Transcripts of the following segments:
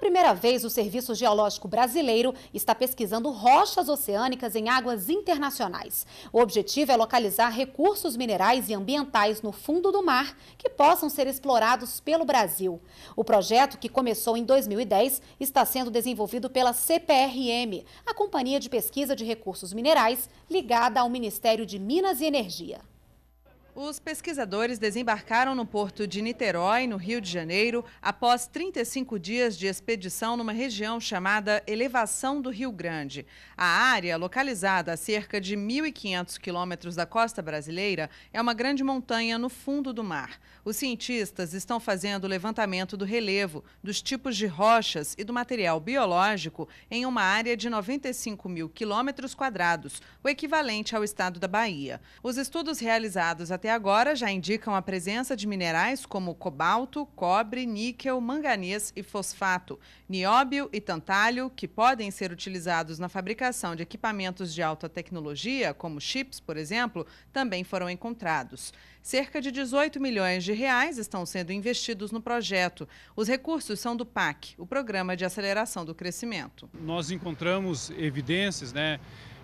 primeira vez, o Serviço Geológico Brasileiro está pesquisando rochas oceânicas em águas internacionais. O objetivo é localizar recursos minerais e ambientais no fundo do mar que possam ser explorados pelo Brasil. O projeto, que começou em 2010, está sendo desenvolvido pela CPRM, a Companhia de Pesquisa de Recursos Minerais ligada ao Ministério de Minas e Energia. Os pesquisadores desembarcaram no porto de Niterói, no Rio de Janeiro, após 35 dias de expedição numa região chamada Elevação do Rio Grande. A área, localizada a cerca de 1.500 quilômetros da costa brasileira, é uma grande montanha no fundo do mar. Os cientistas estão fazendo o levantamento do relevo, dos tipos de rochas e do material biológico em uma área de 95 mil quilômetros quadrados, o equivalente ao estado da Bahia. Os estudos realizados até até agora já indicam a presença de minerais como cobalto, cobre, níquel, manganês e fosfato, nióbio e tantálio, que podem ser utilizados na fabricação de equipamentos de alta tecnologia, como chips, por exemplo, também foram encontrados. Cerca de 18 milhões de reais estão sendo investidos no projeto. Os recursos são do PAC, o Programa de Aceleração do Crescimento. Nós encontramos evidências né,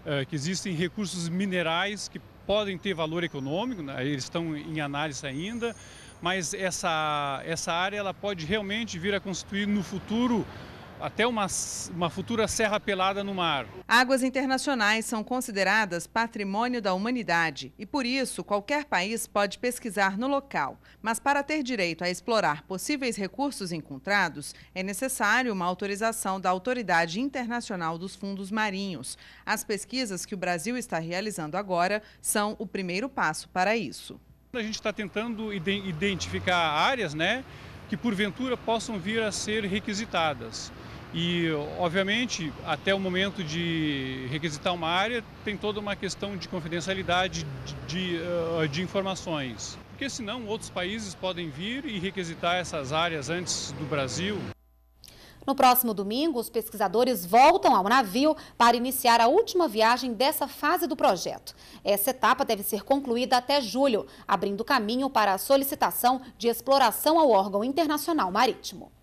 eh, que existem recursos minerais que podem ter valor econômico, né? eles estão em análise ainda, mas essa, essa área ela pode realmente vir a constituir no futuro até uma, uma futura serra pelada no mar. Águas internacionais são consideradas patrimônio da humanidade e, por isso, qualquer país pode pesquisar no local. Mas, para ter direito a explorar possíveis recursos encontrados, é necessário uma autorização da Autoridade Internacional dos Fundos Marinhos. As pesquisas que o Brasil está realizando agora são o primeiro passo para isso. A gente está tentando identificar áreas, né? que porventura possam vir a ser requisitadas. E, obviamente, até o momento de requisitar uma área, tem toda uma questão de confidencialidade de, de, eh, de informações. Porque, senão, outros países podem vir e requisitar essas áreas antes do Brasil. No próximo domingo, os pesquisadores voltam ao navio para iniciar a última viagem dessa fase do projeto. Essa etapa deve ser concluída até julho, abrindo caminho para a solicitação de exploração ao órgão internacional marítimo.